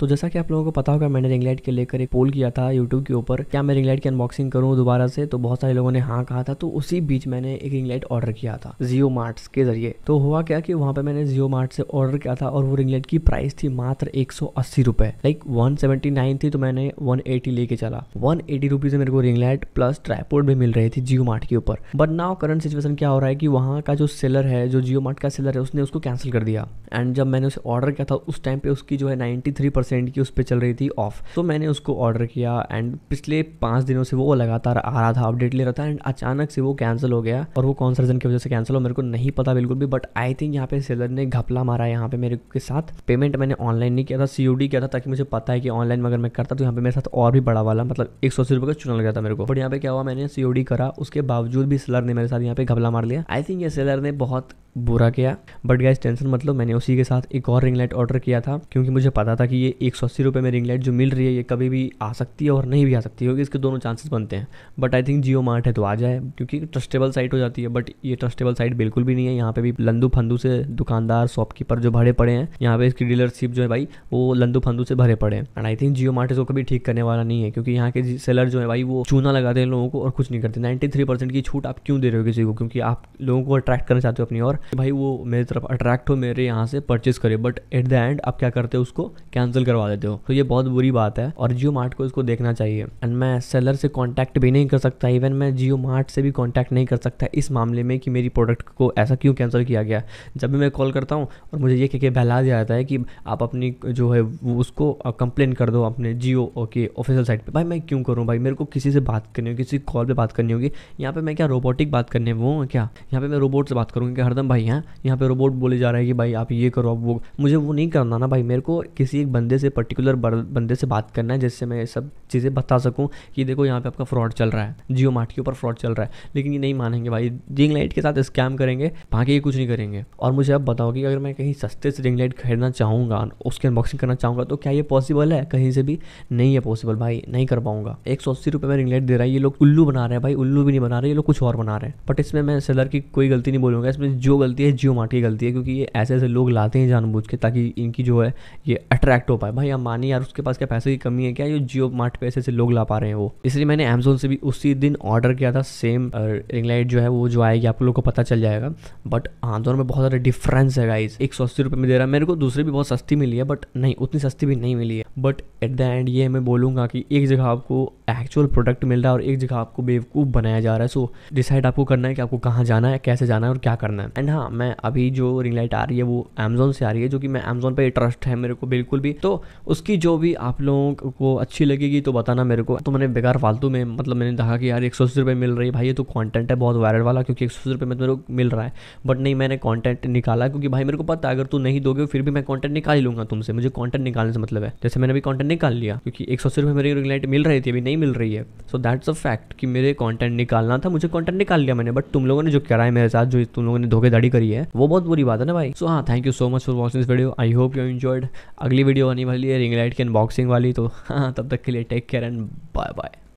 तो जैसा कि आप लोगों को पता होगा मैंने रिंग लाइट के लेकर एक पोल किया था यूट्यूब के ऊपर क्या मैं रिंग लाइट की अनबॉक्सिंग करूँ दोबारा से तो बहुत सारे लोगों ने हाँ कहा था तो उसी बीच मैंने एक रिंग लाइट ऑर्डर किया था जियो मार्ट के जरिए तो हुआ क्या कि वहाँ पे मैंने जियो मार्ट से ऑर्डर किया था और वो रिंग लाइट की प्राइस थी मात्र एक सौ अस्सी रुपए लाइक वन सेवेंटी नाइन थी तो मैंने वन एटी लेके चला वन एटी रुपीज मेरे को रिंग लाइट प्लस ट्राईपोर्ट भी मिल रही थी जियो मार्ट के ऊपर बट नाउ करंट सिचुएशन क्या हो रहा है कि वहाँ का जो सेलर है जो जियो मार्ट का सेलर है उसने उसको कैंसिल कर दिया एंड जब मैंने उसे ऑर्डर किया था उस टाइम पे उसकी जो है नाइन्टी थ्री परसेंट परसेंट की उस पर चल रही थी ऑफ तो मैंने उसको ऑर्डर किया एंड पिछले पांच दिनों से वो लगातार आ रहा था अपडेट ले रहा था एंड अचानक से वो कैंसिल हो गया और वो कौन सा रीजन की वजह से कैंसिल हो मेरे को नहीं पता बिल्कुल भी बट आई थिंक यहाँ पे सेलर ने घपला मारा है यहाँ पे मेरे के साथ पेमेंट मैंने ऑनलाइन नहीं किया था सी किया था ताकि मुझे पता है कि ऑनलाइन अगर मैं करता तो यहाँ पे मेरे साथ और भी बड़ा वाला मतलब एक सौ अस्सी रुपये का चुना लगा था मेरे को बट यहाँ पे क्या हुआ मैंने सी करा उसके बावजूद भी सेलर ने मेरे साथ यहाँ पे घपला मार लिया आई थिंक ये सेलर ने बहुत बुरा किया बट गैस टेंशन मतलब मैंने उसी के साथ एक और रिंग लाइट ऑर्डर किया था क्योंकि मुझे पता था कि ये एक सौ अस्सी रुपये में रिंग लाइट जो मिल रही है ये कभी भी आ सकती है और नहीं भी आ सकती क्योंकि इसके दोनों चांसेस बनते हैं but I think Jio Mart है तो आ जाए क्योंकि ट्रस्टेबल साइट हो जाती है बट ये ट्रस्टेबल साइट बिल्कुल भी नहीं है यहाँ पे भी लंदू फंदू से दुकानदार शॉपकीपर जो भरे पड़े हैं यहाँ पे इसकी डीलरशिप जो है भाई वो लंदू फंदू से भरे पड़े हैं and I think Jio Mart इसको कभी ठीक करने वाला नहीं है क्योंकि यहाँ के सेलर जो है भाई वो चूना लगाते हैं लोगों को और कुछ नहीं करते नाइन्टी थ्री परसेंट की छूट आप क्यों दे रहे हो किसी को क्योंकि आप लोगों को अट्रैक्ट करना चाहते हो अपनी और भाई वो मेरी तरफ अट्रैक्ट हो मेरे यहाँ से परचेज करे बट एट द एंड आप क्या करते हो उसको कैंसिल करवा देते हो तो ये बहुत बुरी बात है और जियो मार्ट को इसको देखना चाहिए एंड मैं सेलर से कॉन्टैक्ट भी नहीं कर सकता इवन मैं जियो मार्ट से भी कॉन्टैक्ट नहीं कर सकता इस मामले में कि मेरी प्रोडक्ट को ऐसा क्यों कैंसिल किया गया जब भी मैं कॉल करता हूँ और मुझे ये कह के बहला दिया जाता है कि आप अपनी जो है वो उसको कंप्लेन कर दो अपने जियो के ऑफिशियल साइट पर भाई मैं क्यों करूँ भाई मेरे को किसी से बात करनी होगी किसी कॉल पर बात करनी होगी यहाँ पर मैं क्या रोबोटिक बात करने वो क्या यहाँ पर मैं रोबोट से बात करूँगी हरदम भाई हैं हाँ? यहाँ पे रोबोट बोले जा रहा है कि भाई आप ये करो आप वो मुझे वो नहीं करना ना भाई मेरे को किसी एक बंदे से पर्टिकुलर बंदे से बात करना है जिससे मैं ये सब चीज़ें बता सकूँ कि देखो यहाँ पे आपका फ्रॉड चल रहा है जियो मार्ट के ऊपर फ्रॉड चल रहा है लेकिन ये नहीं मानेंगे भाई रिंग लाइट के साथ स्कैम करेंगे बाकी ये कुछ नहीं करेंगे और मुझे आप बताओ कि अगर मैं कहीं सस्ते से रिंग लाइट खरीदना चाहूँगा उसकी अनबॉक्सिंग करना चाहूँगा तो क्या ये पॉसिबल है कहीं से भी नहीं है पॉसिबल भाई नहीं कर पाऊंगा एक सौ अस्सी रुपये में रिंग लाइट दे रहा है ये लोग उल्लू बना रहे हैं भाई उल्लू भी नहीं बना रहे ये लोग कुछ और बना रहे हैं बट इसमें मैं सेलर की कोई गलती नहीं बोलूँगा इसमें जो गलती है जियो मार्ट की गलती है क्योंकि ये ऐसे ऐसे लोग लाते हैं जानबूझ के ताकि इनकी जो है ये अट्रैक्ट हो पाए भाई हम मानिए यार उसके पास क्या पैसे की कमी है क्या ये जियो मार्ट पे ऐसे ऐसे लोग ला पा रहे हैं वो इसलिए मैंने अमेजोन से भी उसी दिन ऑर्डर किया था सेम रिंग लाइट जो है वो जो आएगी आप लोग को पता चल जाएगा बट हाँ दोनों में बहुत ज़्यादा डिफरेंस है गाइज एक सौ अस्सी रुपये में दे रहा है मेरे को दूसरी भी बहुत सस्ती मिली है बट नहीं उतनी सस्ती भी नहीं मिली है बट एट द एंड ये मैं बोलूँगा कि एक जगह आपको एक्चुअल प्रोडक्ट मिल रहा है और एक जगह आपको बेवकूफ़ बनाया जा रहा है सो डिसाइड आपको करना है कि आपको कहाँ जाना है कैसे जाना है और क्या करना है एंड एंड हाँ मैं अभी जो रिंग लाइट आ रही है वो अमेजोन से आ रही है जो कि मैं अमेजोन पर ट्रस्ट है मेरे को बिल्कुल भी तो उसकी जो भी आप लोगों को अच्छी लगेगी तो बताना मेरे को तो मैंने बेकार फालतू में मतलब मैंने कहा कि यार एक सौ अस्सी रुपये मिल रही है भाई ये तो कॉन्टेंट है बहुत वायरल वाला क्योंकि एक सौ अस्सी रुपये में तो मेरे को मिल रहा है बट नहीं मैंने कॉन्टेंट निकाला क्योंकि भाई मेरे को पता है अगर तू नहीं दोगे फिर भी मैं कॉन्टेंट निकाल ही लूंगा तुमसे मुझे कॉन्टेंट निकालने से मतलब है जैसे मैंने अभी कॉन्टेंट निकाल लिया क्योंकि एक सौ अस्सी रुपये मेरी रिंग लाइट मिल रही थी अभी नहीं मिल रही है सो दैट्स अ फैक्ट कि मेरे कॉन्टेंट निकालना था मुझे कॉन्टेंट निकाल लिया मैंने बट तुम लोगों ने जो करा है मेरे साथ जो तुम लोगों ने धोखे स्टडी करी है वो बहुत बुरी बात है ना भाई सो हाँ thank you so much for watching this video I hope you enjoyed अगली वीडियो आने वाली है रिंग लाइट की अनबॉक्सिंग वाली तो हाँ तब तक के लिए take care and bye bye